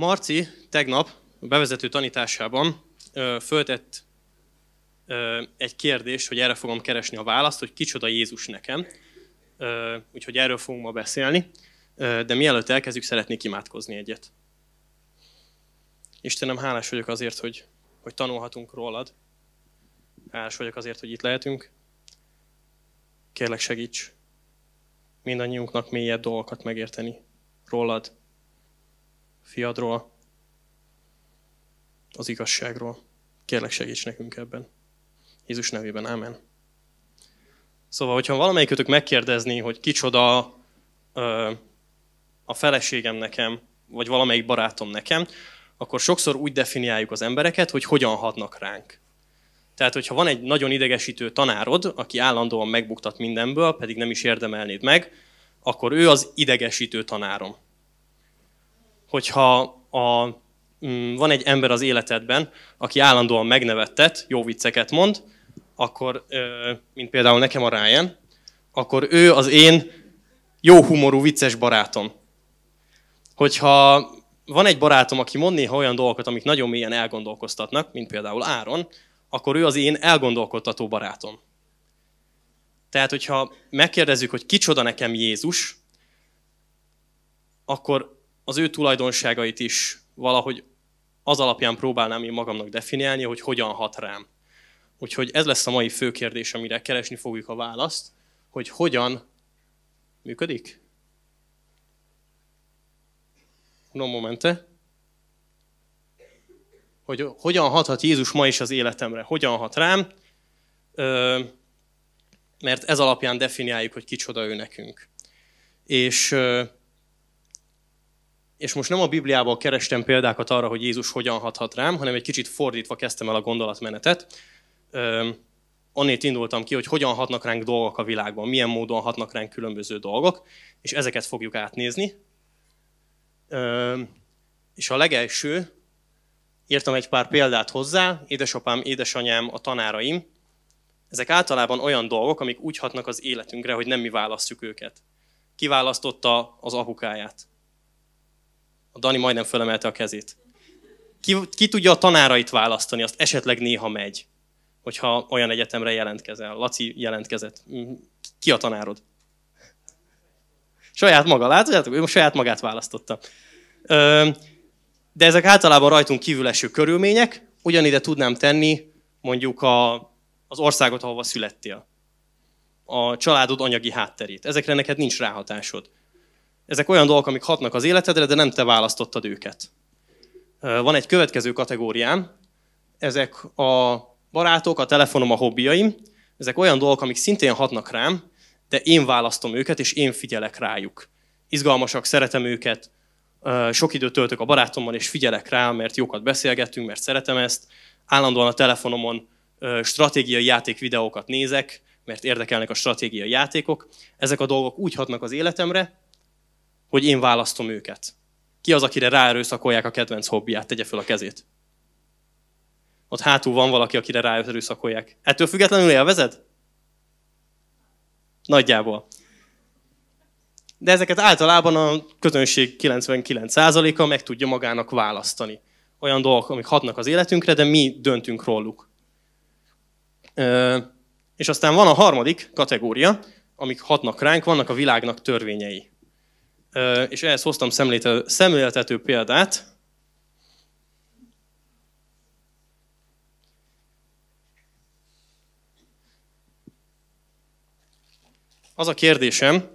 Marci tegnap a bevezető tanításában föltett egy kérdést, hogy erre fogom keresni a választ, hogy kicsoda Jézus nekem. Úgyhogy erről fogunk ma beszélni. De mielőtt elkezdjük, szeretnék imádkozni egyet. Istenem, hálás vagyok azért, hogy, hogy tanulhatunk rólad. Hálás vagyok azért, hogy itt lehetünk. Kérlek, segíts mindannyiunknak mélyebb dolgokat megérteni rólad, fiadról, az igazságról. Kérlek segíts nekünk ebben. Jézus nevében, ámen. Szóval, hogyha valamelyikötök megkérdezni, hogy kicsoda ö, a feleségem nekem, vagy valamelyik barátom nekem, akkor sokszor úgy definiáljuk az embereket, hogy hogyan hatnak ránk. Tehát, hogyha van egy nagyon idegesítő tanárod, aki állandóan megbuktat mindenből, pedig nem is érdemelnéd meg, akkor ő az idegesítő tanárom hogyha a, mm, van egy ember az életedben, aki állandóan megnevettet, jó vicceket mond, akkor, mint például nekem a Ryan, akkor ő az én jó humorú, vicces barátom. Hogyha van egy barátom, aki mond néha olyan dolgokat, amik nagyon mélyen elgondolkoztatnak, mint például Áron, akkor ő az én elgondolkodtató barátom. Tehát, hogyha megkérdezzük, hogy kicsoda nekem Jézus, akkor az ő tulajdonságait is valahogy az alapján próbálnám én magamnak definiálni, hogy hogyan hat rám. Úgyhogy ez lesz a mai fő kérdés, amire keresni fogjuk a választ, hogy hogyan működik? No momente. Hogy hogyan hathat Jézus ma is az életemre? Hogyan hat rám? Ö, mert ez alapján definiáljuk, hogy kicsoda ő nekünk. És ö, és most nem a Bibliából kerestem példákat arra, hogy Jézus hogyan hathat rám, hanem egy kicsit fordítva kezdtem el a gondolatmenetet. Annét indultam ki, hogy hogyan hatnak ránk dolgok a világban, milyen módon hatnak ránk különböző dolgok, és ezeket fogjuk átnézni. És a legelső, írtam egy pár példát hozzá, édesapám, édesanyám, a tanáraim. Ezek általában olyan dolgok, amik úgy hatnak az életünkre, hogy nem mi választjuk őket. Kiválasztotta az apukáját Dani majdnem fölemelte a kezét. Ki, ki tudja a tanárait választani, azt esetleg néha megy, hogyha olyan egyetemre jelentkezel. Laci jelentkezett. Mm, ki a tanárod? Saját maga, látjátok? Ő saját magát választotta. De ezek általában rajtunk kívül eső körülmények, ugyanide tudnám tenni mondjuk a, az országot, ahova születtél. A családod anyagi hátterét. Ezekre neked nincs ráhatásod. Ezek olyan dolgok, amik hatnak az életedre, de nem te választottad őket. Van egy következő kategóriám, ezek a barátok, a telefonom, a hobbiaim, ezek olyan dolgok, amik szintén hatnak rám, de én választom őket, és én figyelek rájuk. Izgalmasak, szeretem őket, sok időt töltök a barátommal, és figyelek rá, mert jókat beszélgetünk, mert szeretem ezt. Állandóan a telefonomon stratégiai játékvideókat nézek, mert érdekelnek a stratégiai játékok. Ezek a dolgok úgy hatnak az életemre, hogy én választom őket. Ki az, akire ráerőszakolják a kedvenc hobbiát? Tegye föl a kezét. Ott hátul van valaki, akire ráerőszakolják. Ettől függetlenül élvezed? Nagyjából. De ezeket általában a közönség 99%-a meg tudja magának választani. Olyan dolgok, amik hatnak az életünkre, de mi döntünk róluk. És aztán van a harmadik kategória, amik hatnak ránk, vannak a világnak törvényei és ehhez hoztam szemléltető példát. Az a kérdésem,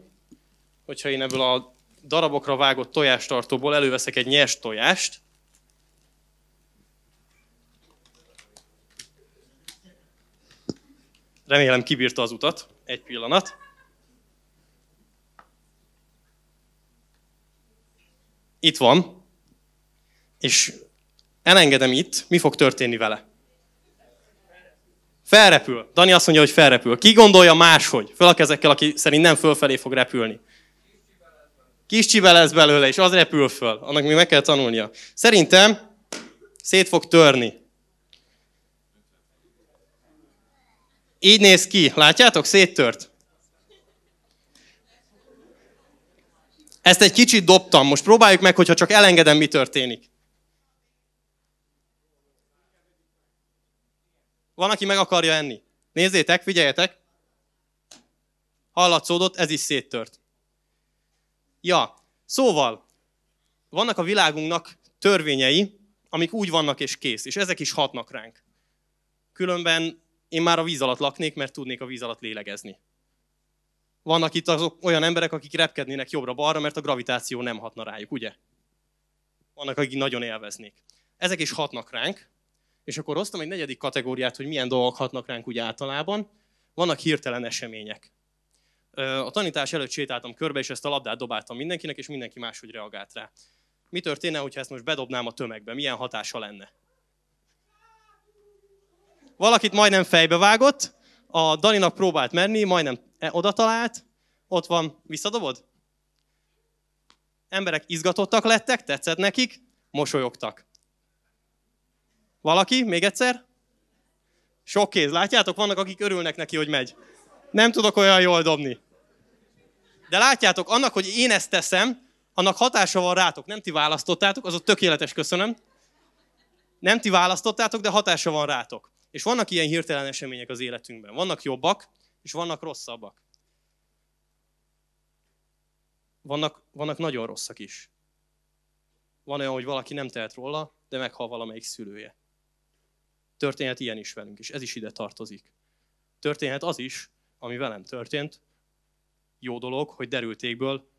hogyha én ebből a darabokra vágott tojástartóból előveszek egy nyers tojást, remélem kibírta az utat, egy pillanat, itt van, és elengedem itt, mi fog történni vele? Felrepül. Dani azt mondja, hogy felrepül. Ki gondolja máshogy? Föl a kezekkel, aki szerint nem fölfelé fog repülni. Kis csibe lesz belőle, és az repül föl. Annak még meg kell tanulnia. Szerintem szét fog törni. Így néz ki. Látjátok? Széttört. Ezt egy kicsit dobtam, most próbáljuk meg, hogyha csak elengedem, mi történik. Van, aki meg akarja enni. Nézzétek, figyeljetek. Hallatszódott, ez is széttört. Ja, szóval, vannak a világunknak törvényei, amik úgy vannak és kész, és ezek is hatnak ránk. Különben én már a víz alatt laknék, mert tudnék a víz alatt lélegezni. Vannak itt azok olyan emberek, akik repkednének jobbra-balra, mert a gravitáció nem hatna rájuk, ugye? Vannak, akik nagyon élveznék. Ezek is hatnak ránk, és akkor hoztam egy negyedik kategóriát, hogy milyen dolgok hatnak ránk úgy általában. Vannak hirtelen események. A tanítás előtt sétáltam körbe, és ezt a labdát dobáltam mindenkinek, és mindenki máshogy reagált rá. Mi történne, hogyha ezt most bedobnám a tömegbe? Milyen hatása lenne? Valakit majdnem fejbe vágott, a Daninak próbált menni, majdnem E, oda talált, ott van, visszadobod? Emberek izgatottak lettek, tetszett nekik, mosolyogtak. Valaki? Még egyszer? Sok kéz. Látjátok, vannak, akik örülnek neki, hogy megy. Nem tudok olyan jól dobni. De látjátok, annak, hogy én ezt teszem, annak hatása van rátok. Nem ti választottátok, az ott tökéletes, köszönöm. Nem ti választottátok, de hatása van rátok. És vannak ilyen hirtelen események az életünkben. Vannak jobbak, és vannak rosszabbak. Vannak, vannak nagyon rosszak is. Van olyan, hogy valaki nem tehet róla, de meghal valamelyik szülője. Történhet ilyen is velünk, és ez is ide tartozik. Történhet az is, ami velem történt, jó dolog, hogy derültékből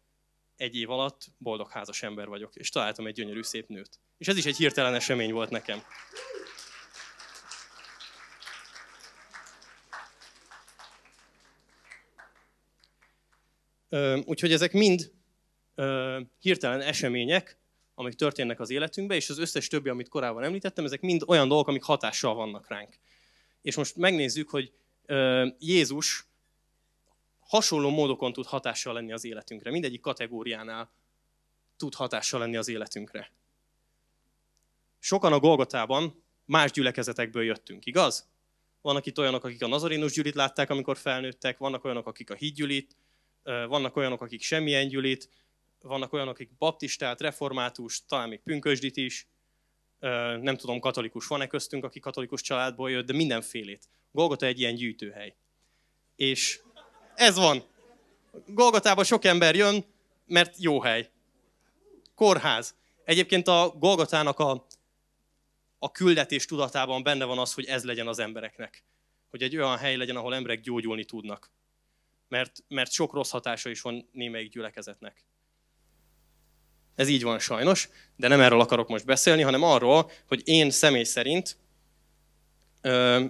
egy év alatt boldog házas ember vagyok, és találtam egy gyönyörű szép nőt. És ez is egy hirtelen esemény volt nekem. Úgyhogy ezek mind hirtelen események, amik történnek az életünkbe, és az összes többi, amit korábban említettem, ezek mind olyan dolgok, amik hatással vannak ránk. És most megnézzük, hogy Jézus hasonló módokon tud hatással lenni az életünkre. Mindegyik kategóriánál tud hatással lenni az életünkre. Sokan a Golgotában más gyülekezetekből jöttünk, igaz? Vannak itt olyanok, akik a nazarénus gyűlit látták, amikor felnőttek, vannak olyanok, akik a hídgyűlit, vannak olyanok, akik semmilyen gyülit, vannak olyanok, akik baptistát, református, talán még pünkösdit is, nem tudom, katolikus van-e köztünk, aki katolikus családból jött, de mindenfélét. Golgota egy ilyen gyűjtőhely. És ez van. Golgotában sok ember jön, mert jó hely. Kórház. Egyébként a Golgotának a, a küldetés tudatában benne van az, hogy ez legyen az embereknek. Hogy egy olyan hely legyen, ahol emberek gyógyulni tudnak mert, mert sok rossz hatása is van némelyik gyülekezetnek. Ez így van sajnos, de nem erről akarok most beszélni, hanem arról, hogy én személy szerint ö,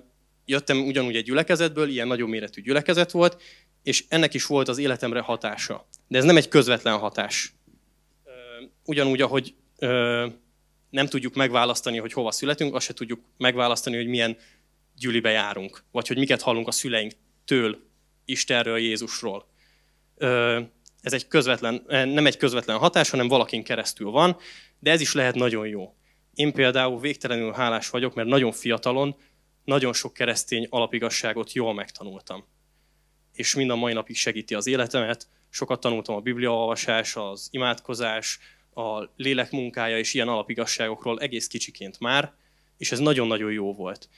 jöttem ugyanúgy egy gyülekezetből, ilyen nagyobb méretű gyülekezet volt, és ennek is volt az életemre hatása. De ez nem egy közvetlen hatás. Ö, ugyanúgy, ahogy ö, nem tudjuk megválasztani, hogy hova születünk, azt se tudjuk megválasztani, hogy milyen gyűlibe járunk, vagy hogy miket hallunk a szüleinktől Istenről, Jézusról. Ez egy közvetlen, eh, nem egy közvetlen hatás, hanem valakin keresztül van, de ez is lehet nagyon jó. Én például végtelenül hálás vagyok, mert nagyon fiatalon nagyon sok keresztény alapigasságot jól megtanultam. És mind a mai napig segíti az életemet. Sokat tanultam a bibliaolvasás, az imádkozás, a lélek munkája és ilyen alapigasságokról egész kicsiként már, és ez nagyon-nagyon jó volt.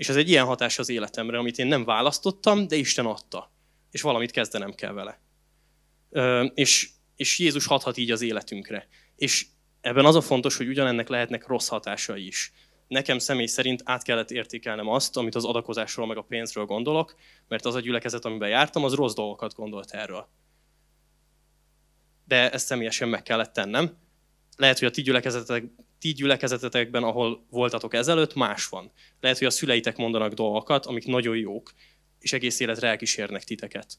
És ez egy ilyen hatás az életemre, amit én nem választottam, de Isten adta. És valamit kezdenem kell vele. Ö, és, és Jézus hathat így az életünkre. És ebben az a fontos, hogy ugyanennek lehetnek rossz hatásai is. Nekem személy szerint át kellett értékelnem azt, amit az adakozásról meg a pénzről gondolok, mert az a gyülekezet, amiben jártam, az rossz dolgokat gondolt erről. De ezt személyesen meg kellett tennem. Lehet, hogy a ti ti gyülekezetetekben, ahol voltatok ezelőtt, más van. Lehet, hogy a szüleitek mondanak dolgokat, amik nagyon jók, és egész életre elkísérnek titeket.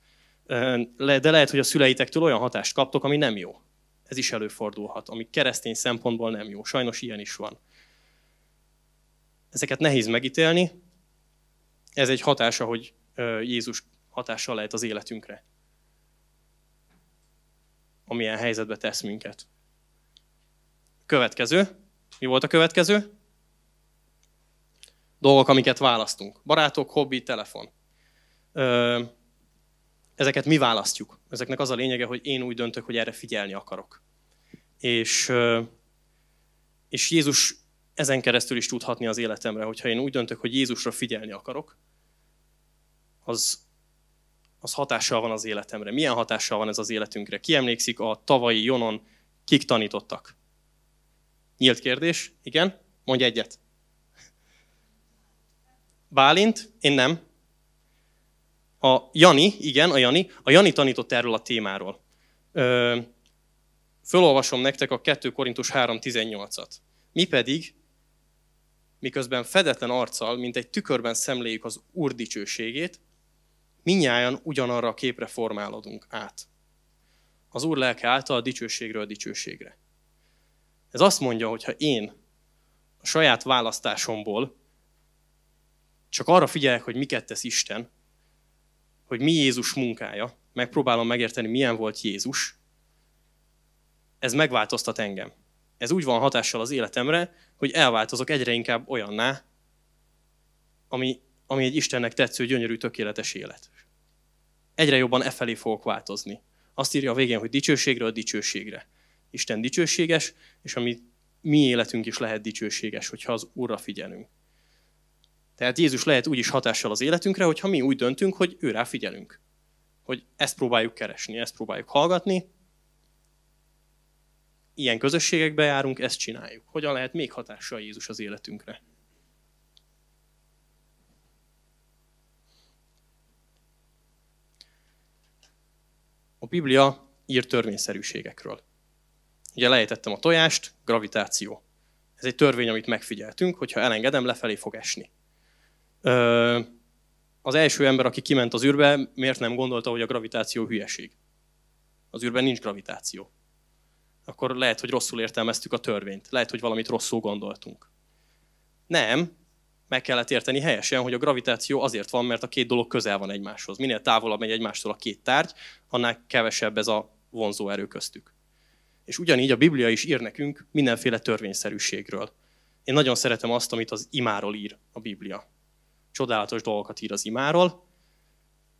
De lehet, hogy a szüleitektől olyan hatást kaptok, ami nem jó. Ez is előfordulhat, ami keresztény szempontból nem jó. Sajnos ilyen is van. Ezeket nehéz megítélni. Ez egy hatása, hogy Jézus hatással lehet az életünkre. Amilyen helyzetbe tesz minket. Következő mi volt a következő? Dolgok, amiket választunk. Barátok, hobbi, telefon. Ö, ezeket mi választjuk. Ezeknek az a lényege, hogy én úgy döntök, hogy erre figyelni akarok. És, ö, és Jézus ezen keresztül is tudhatni az életemre, hogyha én úgy döntök, hogy Jézusra figyelni akarok, az, az hatással van az életemre. Milyen hatással van ez az életünkre? Ki emlékszik a tavalyi Jonon, kik tanítottak? Nyílt kérdés, igen, mondj egyet. Bálint, én nem. A Jani, igen, a Jani, a Jani tanított erről a témáról. Ö, fölolvasom nektek a 2 Korintus 3.18-at. Mi pedig, miközben fedetlen arccal, mint egy tükörben szemléljük az Úr dicsőségét, minnyáján ugyanarra a képre formálódunk át. Az Úr lelke által a dicsőségről a dicsőségre. Ez azt mondja, hogy ha én a saját választásomból csak arra figyelek, hogy miket tesz Isten, hogy mi Jézus munkája, megpróbálom megérteni, milyen volt Jézus, ez megváltoztat engem. Ez úgy van hatással az életemre, hogy elváltozok egyre inkább olyanná, ami, ami egy Istennek tetsző, gyönyörű, tökéletes élet. Egyre jobban e felé fogok változni. Azt írja a végén, hogy dicsőségről dicsőségre. Isten dicsőséges, és ami mi életünk is lehet dicsőséges, hogyha az Úrra figyelünk. Tehát Jézus lehet úgy is hatással az életünkre, hogyha mi úgy döntünk, hogy rá figyelünk. Hogy ezt próbáljuk keresni, ezt próbáljuk hallgatni, ilyen közösségekbe járunk, ezt csináljuk. Hogyan lehet még hatással Jézus az életünkre? A Biblia ír törvényszerűségekről. Ugye lejtettem a tojást, gravitáció. Ez egy törvény, amit megfigyeltünk, hogyha elengedem, lefelé fog esni. Ö, az első ember, aki kiment az űrbe, miért nem gondolta, hogy a gravitáció hülyeség? Az űrben nincs gravitáció. Akkor lehet, hogy rosszul értelmeztük a törvényt. Lehet, hogy valamit rosszul gondoltunk. Nem, meg kellett érteni helyesen, hogy a gravitáció azért van, mert a két dolog közel van egymáshoz. Minél távolabb megy egymástól a két tárgy, annál kevesebb ez a vonzó erő köztük. És ugyanígy a Biblia is ír nekünk mindenféle törvényszerűségről. Én nagyon szeretem azt, amit az imáról ír a Biblia. Csodálatos dolgokat ír az imáról.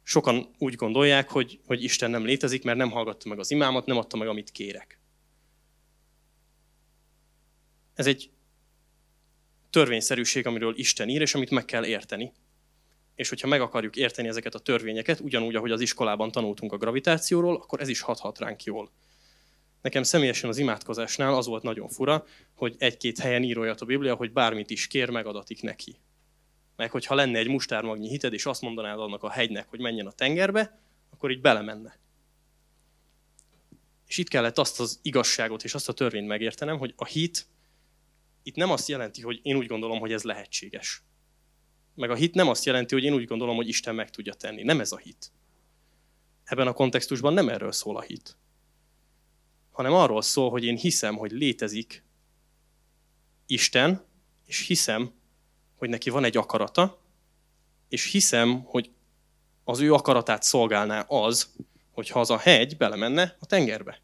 Sokan úgy gondolják, hogy, hogy Isten nem létezik, mert nem hallgatta meg az imámat, nem adta meg, amit kérek. Ez egy törvényszerűség, amiről Isten ír, és amit meg kell érteni. És hogyha meg akarjuk érteni ezeket a törvényeket, ugyanúgy, ahogy az iskolában tanultunk a gravitációról, akkor ez is hathat ránk jól. Nekem személyesen az imádkozásnál az volt nagyon fura, hogy egy-két helyen írója a Biblia, hogy bármit is kér, megadatik neki. Meg hogyha lenne egy mustármagnyi hited, és azt mondanád annak a hegynek, hogy menjen a tengerbe, akkor így belemenne. És itt kellett azt az igazságot és azt a törvényt megértenem, hogy a hit itt nem azt jelenti, hogy én úgy gondolom, hogy ez lehetséges. Meg a hit nem azt jelenti, hogy én úgy gondolom, hogy Isten meg tudja tenni. Nem ez a hit. Ebben a kontextusban nem erről szól a hit hanem arról szól, hogy én hiszem, hogy létezik Isten, és hiszem, hogy neki van egy akarata, és hiszem, hogy az ő akaratát szolgálná az, hogyha az a hegy belemenne a tengerbe.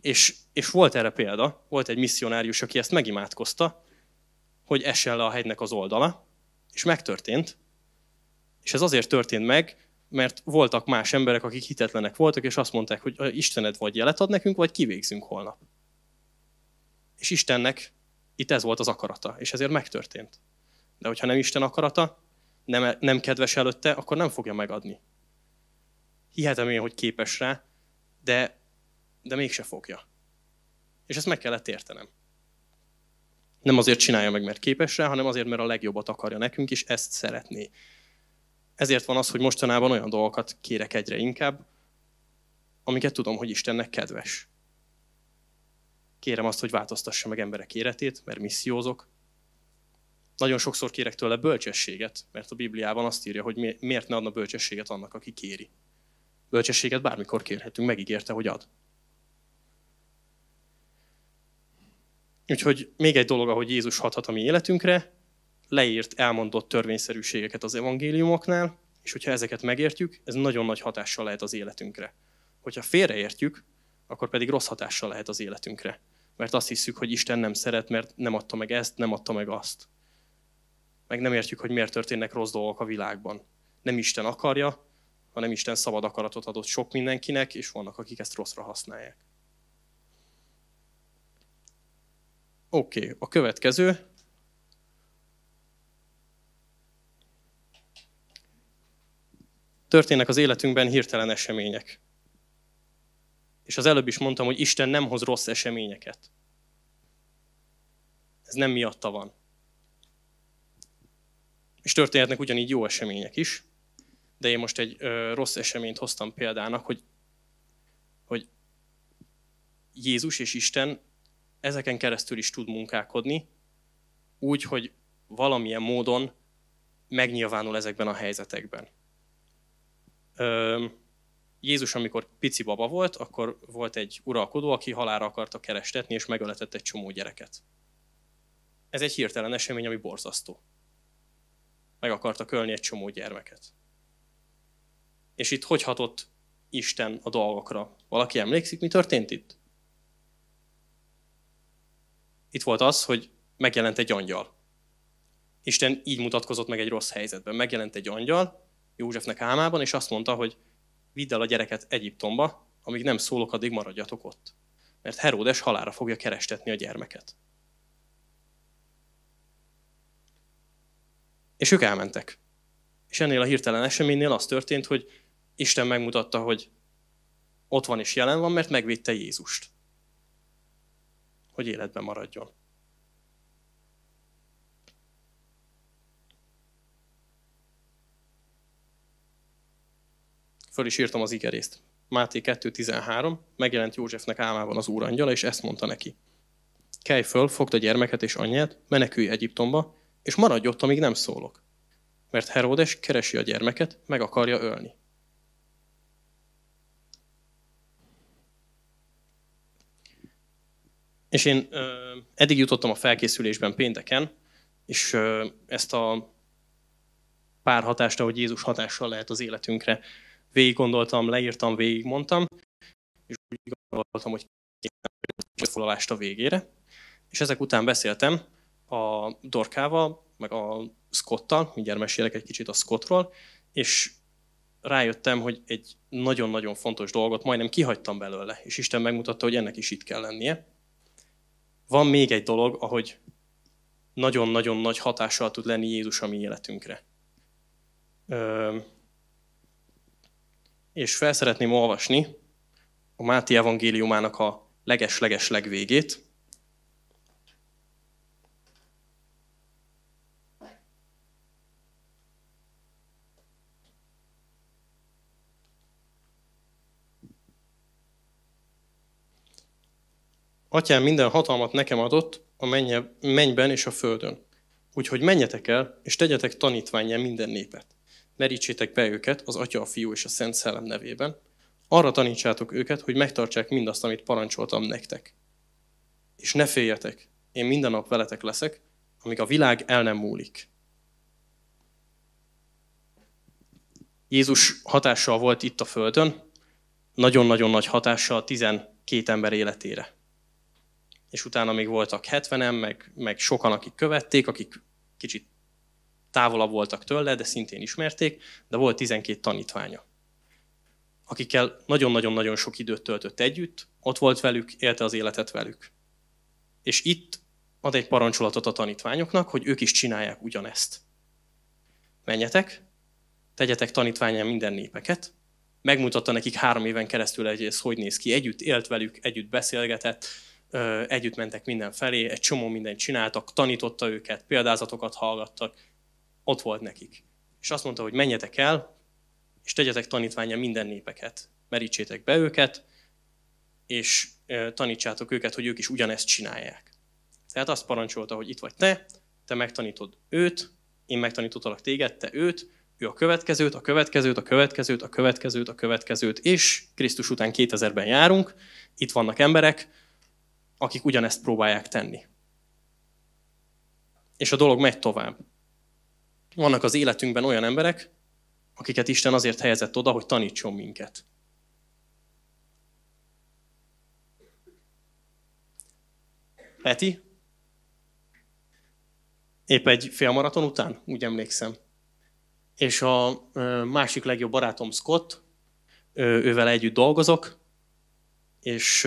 És, és volt erre példa, volt egy misszionárius, aki ezt megimádkozta, hogy essen le a hegynek az oldala, és megtörtént. És ez azért történt meg, mert voltak más emberek, akik hitetlenek voltak, és azt mondták, hogy Istened vagy jelet ad nekünk, vagy kivégzünk holnap. És Istennek itt ez volt az akarata, és ezért megtörtént. De hogyha nem Isten akarata, nem, nem kedves előtte, akkor nem fogja megadni. Hihetem én, hogy képes rá, de, de mégse fogja. És ezt meg kellett értenem. Nem azért csinálja meg, mert képes rá, hanem azért, mert a legjobbat akarja nekünk, és ezt szeretné. Ezért van az, hogy mostanában olyan dolgokat kérek egyre inkább, amiket tudom, hogy Istennek kedves. Kérem azt, hogy változtassa meg emberek életét, mert missziózok. Nagyon sokszor kérek tőle bölcsességet, mert a Bibliában azt írja, hogy miért ne adna bölcsességet annak, aki kéri. Bölcsességet bármikor kérhetünk, megígérte, hogy ad. Úgyhogy még egy dolog, ahogy Jézus hathat a mi életünkre, leírt, elmondott törvényszerűségeket az evangéliumoknál, és hogyha ezeket megértjük, ez nagyon nagy hatással lehet az életünkre. Hogyha félreértjük, akkor pedig rossz hatással lehet az életünkre. Mert azt hiszük, hogy Isten nem szeret, mert nem adta meg ezt, nem adta meg azt. Meg nem értjük, hogy miért történnek rossz dolgok a világban. Nem Isten akarja, hanem Isten szabad akaratot adott sok mindenkinek, és vannak, akik ezt rosszra használják. Oké, okay, a következő, történnek az életünkben hirtelen események. És az előbb is mondtam, hogy Isten nem hoz rossz eseményeket. Ez nem miatta van. És történhetnek ugyanígy jó események is, de én most egy ö, rossz eseményt hoztam példának, hogy, hogy Jézus és Isten ezeken keresztül is tud munkálkodni, úgy, hogy valamilyen módon megnyilvánul ezekben a helyzetekben. Jézus, amikor pici baba volt, akkor volt egy uralkodó, aki halára akarta kerestetni, és megöletett egy csomó gyereket. Ez egy hirtelen esemény, ami borzasztó. Meg akarta kölni egy csomó gyermeket. És itt hogy hatott Isten a dolgokra? Valaki emlékszik, mi történt itt? Itt volt az, hogy megjelent egy angyal. Isten így mutatkozott meg egy rossz helyzetben. Megjelent egy angyal, Józsefnek álmában, és azt mondta, hogy vidd el a gyereket Egyiptomba, amíg nem szólok, addig maradjatok ott. Mert Heródes halára fogja kerestetni a gyermeket. És ők elmentek. És ennél a hirtelen eseménynél az történt, hogy Isten megmutatta, hogy ott van és jelen van, mert megvédte Jézust. Hogy életben maradjon. föl is írtam az igerészt. Máté 2.13, megjelent Józsefnek álmában az úrangyala, és ezt mondta neki. Kelj föl, fogd a gyermeket és anyját, menekülj Egyiptomba, és maradj ott, amíg nem szólok. Mert Heródes keresi a gyermeket, meg akarja ölni. És én ö, eddig jutottam a felkészülésben pénteken, és ö, ezt a pár hatást, ahogy Jézus hatással lehet az életünkre, végig gondoltam, leírtam, végig mondtam, és úgy gondoltam, hogy foglalást a végére. És ezek után beszéltem a Dorkával, meg a Scotttal, mindjárt mesélek egy kicsit a Scottról, és rájöttem, hogy egy nagyon-nagyon fontos dolgot majdnem kihagytam belőle, és Isten megmutatta, hogy ennek is itt kell lennie. Van még egy dolog, ahogy nagyon-nagyon nagy hatással tud lenni Jézus a mi életünkre és fel szeretném olvasni a Máté evangéliumának a leges-leges legvégét. Atyám minden hatalmat nekem adott a mennyben és a földön. Úgyhogy menjetek el, és tegyetek tanítványja minden népet merítsétek be őket az Atya, a Fiú és a Szent Szellem nevében. Arra tanítsátok őket, hogy megtartsák mindazt, amit parancsoltam nektek. És ne féljetek, én minden nap veletek leszek, amíg a világ el nem múlik. Jézus hatással volt itt a Földön, nagyon-nagyon nagy hatással 12 ember életére. És utána még voltak 70-en, meg, meg sokan, akik követték, akik kicsit távolabb voltak tőle, de szintén ismerték, de volt 12 tanítványa, akikkel nagyon-nagyon-nagyon sok időt töltött együtt, ott volt velük, élte az életet velük. És itt ad egy parancsolatot a tanítványoknak, hogy ők is csinálják ugyanezt. Menjetek, tegyetek tanítványán minden népeket, megmutatta nekik három éven keresztül, hogy ez hogy néz ki, együtt élt velük, együtt beszélgetett, együtt mentek mindenfelé, egy csomó mindent csináltak, tanította őket, példázatokat hallgattak, ott volt nekik. És azt mondta, hogy menjetek el, és tegyetek tanítványa minden népeket. Merítsétek be őket, és tanítsátok őket, hogy ők is ugyanezt csinálják. Tehát azt parancsolta, hogy itt vagy te, te megtanítod őt, én megtanítottalak téged, te őt, ő a következőt, a következőt, a következőt, a következőt, a következőt, és Krisztus után 2000-ben járunk, itt vannak emberek, akik ugyanezt próbálják tenni. És a dolog megy tovább. Vannak az életünkben olyan emberek, akiket Isten azért helyezett oda, hogy tanítson minket. Peti? Épp egy félmaraton után, úgy emlékszem. És a másik legjobb barátom Scott, ővel együtt dolgozok, és,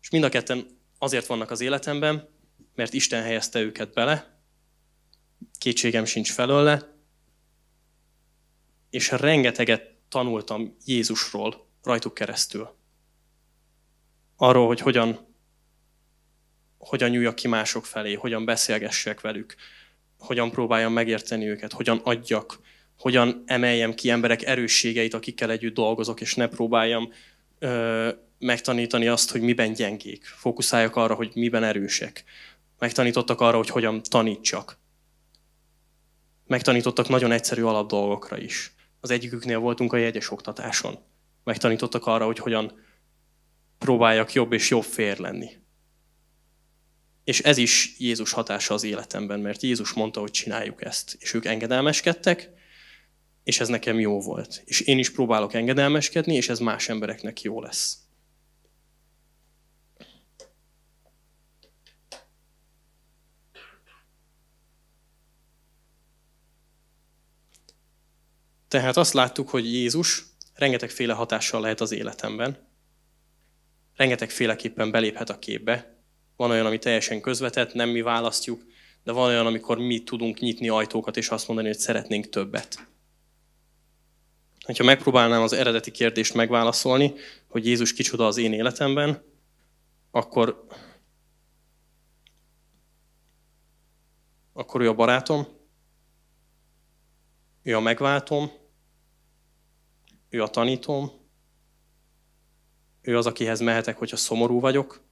és mind a ketten azért vannak az életemben, mert Isten helyezte őket bele, kétségem sincs felőle, és rengeteget tanultam Jézusról rajtuk keresztül. Arról, hogy hogyan, hogyan nyúljak ki mások felé, hogyan beszélgessek velük, hogyan próbáljam megérteni őket, hogyan adjak, hogyan emeljem ki emberek erősségeit, akikkel együtt dolgozok, és ne próbáljam ö, megtanítani azt, hogy miben gyengék. Fókuszáljak arra, hogy miben erősek. Megtanítottak arra, hogy hogyan tanítsak megtanítottak nagyon egyszerű alapdolgokra is. Az egyiküknél voltunk a jegyes oktatáson. Megtanítottak arra, hogy hogyan próbáljak jobb és jobb fér lenni. És ez is Jézus hatása az életemben, mert Jézus mondta, hogy csináljuk ezt. És ők engedelmeskedtek, és ez nekem jó volt. És én is próbálok engedelmeskedni, és ez más embereknek jó lesz. Tehát azt láttuk, hogy Jézus rengetegféle hatással lehet az életemben, rengetegféleképpen beléphet a képbe. Van olyan, ami teljesen közvetett, nem mi választjuk, de van olyan, amikor mi tudunk nyitni ajtókat és azt mondani, hogy szeretnénk többet. Ha megpróbálnám az eredeti kérdést megválaszolni, hogy Jézus kicsoda az én életemben, akkor, akkor ő a barátom, ő a megváltom, ő a tanítom, ő az, akihez mehetek, hogyha szomorú vagyok,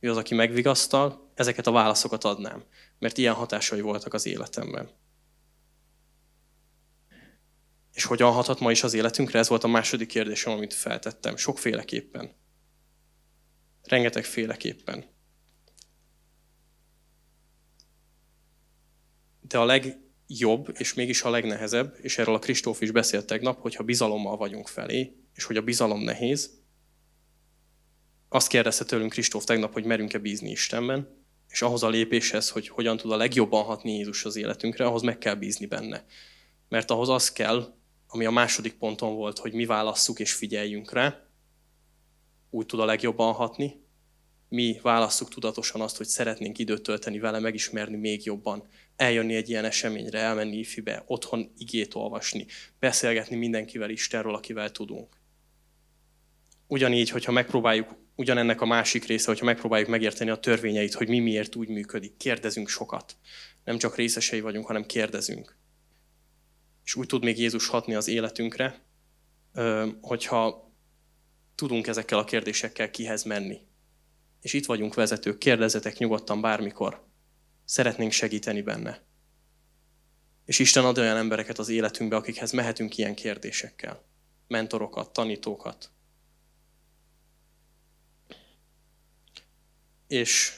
ő az, aki megvigasztal, ezeket a válaszokat adnám, mert ilyen hatásai voltak az életemben. És hogyan hathat ma is az életünkre? Ez volt a második kérdésem, amit feltettem. Sokféleképpen. Rengeteg féleképpen. De a leg, jobb, és mégis a legnehezebb, és erről a Kristóf is beszélt tegnap, hogyha bizalommal vagyunk felé, és hogy a bizalom nehéz, azt kérdezte tőlünk Kristóf tegnap, hogy merünk-e bízni Istenben, és ahhoz a lépéshez, hogy hogyan tud a legjobban hatni Jézus az életünkre, ahhoz meg kell bízni benne. Mert ahhoz az kell, ami a második ponton volt, hogy mi válasszuk és figyeljünk rá, úgy tud a legjobban hatni, mi válasszuk tudatosan azt, hogy szeretnénk időt tölteni vele, megismerni még jobban, eljönni egy ilyen eseményre, elmenni ifibe, otthon igét olvasni, beszélgetni mindenkivel Istenről, akivel tudunk. Ugyanígy, hogyha megpróbáljuk ugyanennek a másik része, hogyha megpróbáljuk megérteni a törvényeit, hogy mi miért úgy működik, kérdezünk sokat. Nem csak részesei vagyunk, hanem kérdezünk. És úgy tud még Jézus hatni az életünkre, hogyha tudunk ezekkel a kérdésekkel kihez menni, és itt vagyunk vezetők, kérdezetek nyugodtan bármikor. Szeretnénk segíteni benne. És Isten ad olyan embereket az életünkbe, akikhez mehetünk ilyen kérdésekkel. Mentorokat, tanítókat. És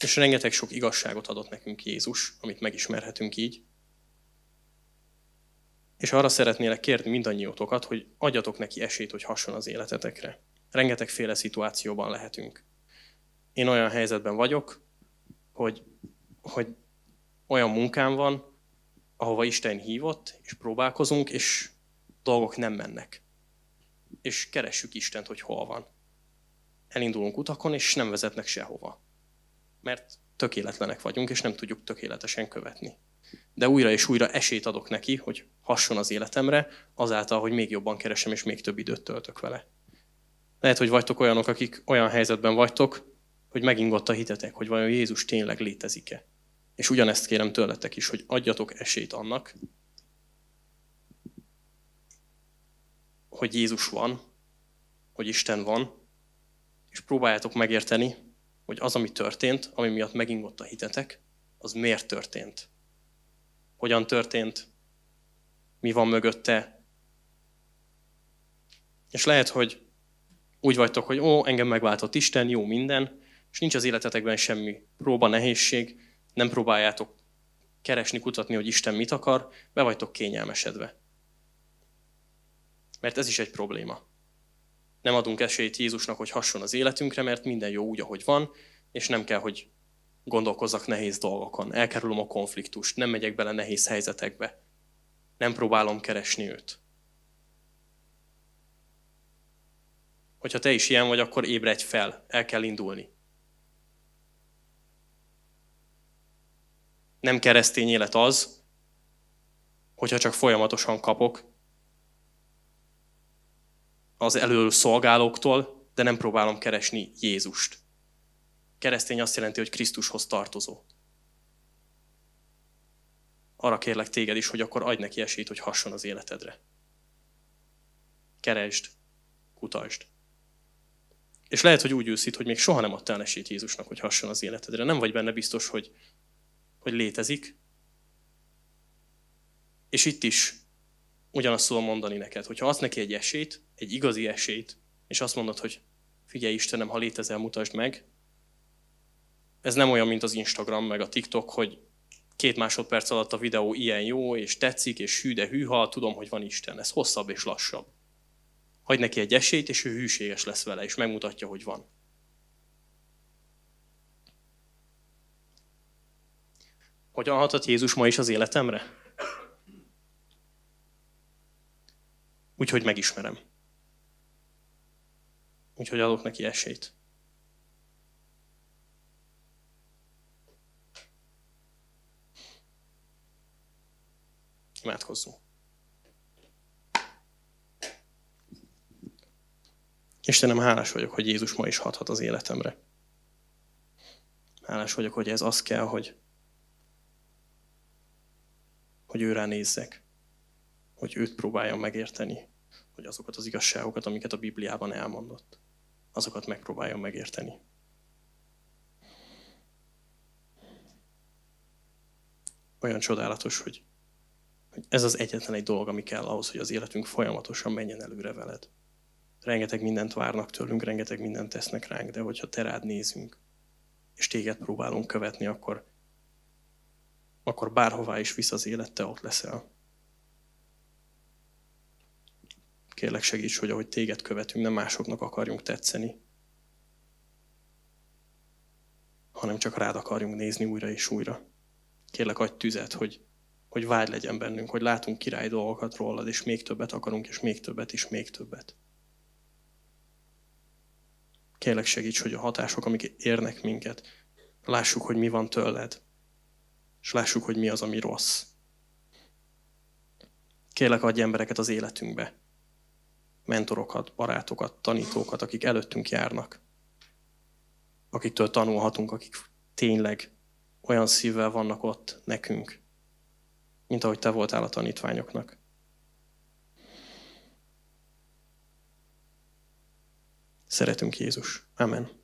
és rengeteg sok igazságot adott nekünk Jézus, amit megismerhetünk így. És arra szeretnélek kérni mindannyiótokat, hogy adjatok neki esélyt, hogy hason az életetekre. Rengetegféle szituációban lehetünk. Én olyan helyzetben vagyok, hogy, hogy olyan munkám van, ahova Isten hívott, és próbálkozunk, és dolgok nem mennek. És keressük Istent, hogy hol van. Elindulunk utakon, és nem vezetnek sehova. Mert tökéletlenek vagyunk, és nem tudjuk tökéletesen követni de újra és újra esélyt adok neki, hogy hasson az életemre, azáltal, hogy még jobban keresem és még több időt töltök vele. Lehet, hogy vagytok olyanok, akik olyan helyzetben vagytok, hogy megingott a hitetek, hogy vajon Jézus tényleg létezik-e. És ugyanezt kérem tőletek is, hogy adjatok esélyt annak, hogy Jézus van, hogy Isten van, és próbáljátok megérteni, hogy az, ami történt, ami miatt megingott a hitetek, az miért történt hogyan történt, mi van mögötte. És lehet, hogy úgy vagytok, hogy ó, engem megváltott Isten, jó minden, és nincs az életetekben semmi próba, nehézség, nem próbáljátok keresni, kutatni, hogy Isten mit akar, be vagytok kényelmesedve. Mert ez is egy probléma. Nem adunk esélyt Jézusnak, hogy hasson az életünkre, mert minden jó úgy, ahogy van, és nem kell, hogy gondolkozzak nehéz dolgokon, elkerülöm a konfliktust, nem megyek bele nehéz helyzetekbe, nem próbálom keresni őt. Hogyha te is ilyen vagy, akkor ébredj fel, el kell indulni. Nem keresztény élet az, hogyha csak folyamatosan kapok az elől szolgálóktól, de nem próbálom keresni Jézust. Keresztény azt jelenti, hogy Krisztushoz tartozó. Arra kérlek téged is, hogy akkor adj neki esélyt, hogy hasson az életedre. Keresd, kutasd. És lehet, hogy úgy őszít, hogy még soha nem adtál esélyt Jézusnak, hogy hasson az életedre. Nem vagy benne biztos, hogy, hogy létezik. És itt is ugyanazt tudom mondani neked, hogyha adsz neki egy esélyt, egy igazi esélyt, és azt mondod, hogy figyelj Istenem, ha létezel, mutasd meg, ez nem olyan, mint az Instagram meg a TikTok, hogy két másodperc alatt a videó ilyen jó, és tetszik, és hű, de hűha, tudom, hogy van Isten. Ez hosszabb és lassabb. Hagy neki egy esélyt, és ő hűséges lesz vele, és megmutatja, hogy van. Hogyan hatott Jézus ma is az életemre? Úgyhogy megismerem. Úgyhogy adok neki esélyt. Imádkozzunk. Istenem, hálás vagyok, hogy Jézus ma is hathat az életemre. Hálás vagyok, hogy ez az kell, hogy, hogy őrá nézzek, hogy őt próbáljam megérteni, hogy azokat az igazságokat, amiket a Bibliában elmondott, azokat megpróbáljam megérteni. Olyan csodálatos, hogy ez az egyetlen egy dolog, ami kell ahhoz, hogy az életünk folyamatosan menjen előre veled. Rengeteg mindent várnak tőlünk, rengeteg mindent tesznek ránk, de hogyha te rád nézünk, és téged próbálunk követni, akkor, akkor bárhová is visz az élet, te ott leszel. Kérlek segíts, hogy ahogy téged követünk, nem másoknak akarjunk tetszeni, hanem csak rád akarjunk nézni újra és újra. Kérlek, adj tüzet, hogy hogy vágy legyen bennünk, hogy látunk király dolgokat rólad, és még többet akarunk, és még többet, és még többet. Kérlek segíts, hogy a hatások, amik érnek minket, lássuk, hogy mi van tőled, és lássuk, hogy mi az, ami rossz. Kérlek, adj embereket az életünkbe. Mentorokat, barátokat, tanítókat, akik előttünk járnak. Akiktől tanulhatunk, akik tényleg olyan szívvel vannak ott nekünk, mint ahogy te voltál a tanítványoknak. Szeretünk Jézus. Amen.